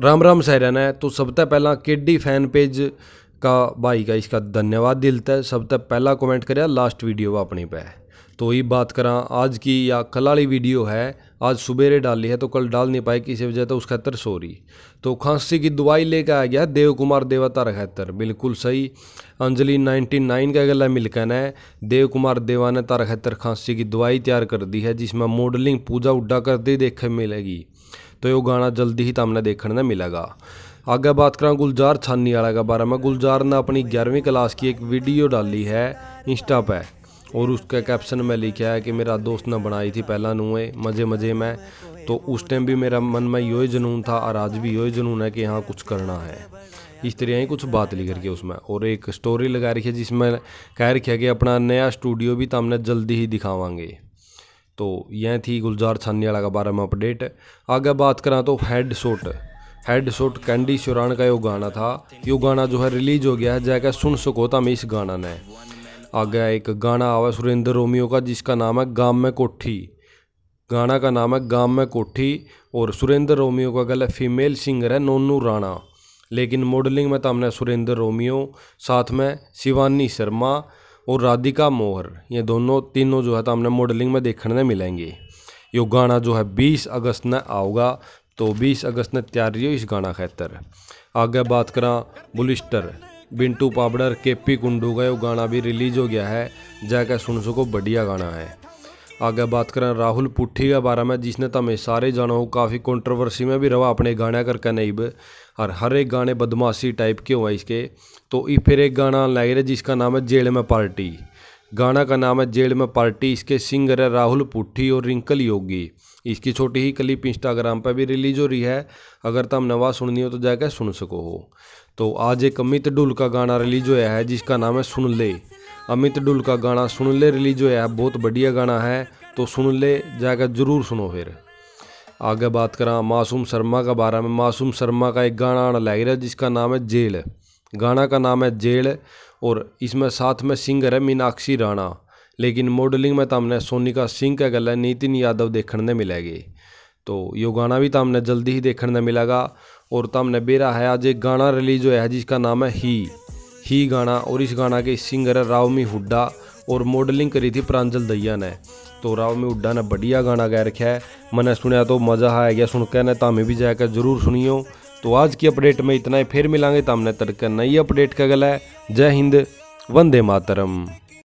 Ram Ram siren है तो सब पहला केडी फैन पेज का भाई का इसका धन्यवाद दिलता है सब पहला कमेंट करे लास्ट वीडियो अपनी पे तो ये बात करा आज की या कल वाली वीडियो है आज सुबेरे डाली है तो कल डाल नहीं पाए किसी वजह तो उसका तर सोरी तो खांसी की दवाई लेकर आ गया देव कुमार देवता रखा बिल्कुल सही अंजलि 99 का गला मिलकन है देव कुमार देवा ने तारखतर खांसी की दवाई तैयार कर दी है जिसमें मॉडलिंग पूजा उड्डा करते देखे मिलेगी तो ये गाना जल्दी ही तुमने देखने ने मिलेगा आगे बात करा गुलजार छानी वाला के बारे में गुलजार ने अपनी ग्यारहवीं क्लास की एक वीडियो डाली है इंस्टा पे और उसके कैप्शन में लिखा है कि मेरा दोस्त ने बनाई थी पहला नुए मज़े मज़े में तो उस टाइम भी मेरा मन में यो जुनून था और आज भी यो जुनून है कि हाँ कुछ करना है इस तरह ही कुछ बात लिख रखी है उसमें और एक स्टोरी लगा रखी है जिसमें कह रखा है कि अपना नया स्टूडियो भी तो हमने जल्दी ही दिखावांगे तो यह थी गुलजार छानियाला के बारे में अपडेट आगे बात करें तो हेड शोट हेड शोट कैंडी शुरान का यो गाना था यो गाना जो है रिलीज हो गया है जैके सुन सको था मैं इस गाना ने आगे एक गाना आवा सुरेंद्र रोमियो का जिसका नाम है गाम में कोठी गाना का नाम है गाम में कोठी और सुरेंद्र रोमियो का गल फीमेल सिंगर है नोनू राणा लेकिन मॉडलिंग में तो हमने सुरेंद्र रोमियो साथ में शिवानी शर्मा और राधिका मोहर ये दोनों तीनों जो है तो हमने मॉडलिंग में देखने में मिलेंगे यो गाना जो है बीस अगस्त न आओगा तो बीस अगस्त ने तैयार रही इस गाना खेतर आगे बात करा बुलिस्टर बिंटू पाबडर के पी कुंडू का यो गाना भी रिलीज हो गया है जाकर सुन सको बढ़िया गाना है आगे बात करें राहुल पुट्ठी के बारे में जिसने तमें तो सारे जानो हो काफ़ी कंट्रोवर्सी में भी रहा अपने गाने करके नहीं और हर एक गाने बदमाशी टाइप के हुआ इसके तो ये फिर एक गाना लग रहा जिसका नाम है जेल में पार्टी गाना का नाम है जेल में पार्टी इसके सिंगर है राहुल पुट्ठी और रिंकल योगी इसकी छोटी ही क्लिप इंस्टाग्राम पर भी रिलीज हो रही है अगर तुम तो नवा सुननी हो तो जाकर सुन सको हो तो आज एक अमित डुल का गाना रिलीज हुआ है जिसका नाम है सुन ले अमित डुल का गाना सुन ले रिलीज होया बहुत बढ़िया गाना है तो सुन ले जाकर जरूर सुनो फिर आगे बात करा मासूम शर्मा का बारे में मासूम शर्मा का एक गाना आना लग रहा है जिसका नाम है जेल गाना का नाम है जेल और इसमें साथ में सिंगर है मीनाक्षी राणा लेकिन मॉडलिंग में तमने तो सोनिका सिंह का गला नितिन यादव देखने ने मिलेगी तो यो गाना भी तमने तो जल्दी ही देखने मिलेगा और तमने तो बेरा है आज एक गाना रिलीज हुआ है जिसका नाम है ही ही गाना और इस गाना के सिंगर रावमी हुड्डा और मॉडलिंग करी थी प्रांजल दैया ने तो रावमी हुड्डा ने बढ़िया गाना गा रखा है मैंने सुनया तो मज़ा आया गया सुन के तमें भी जाकर जरूर सुनियो तो आज की अपडेट में इतना ही फिर मिलांगे तमने तड़का नई अपडेट का गला है जय हिंद वंदे मातरम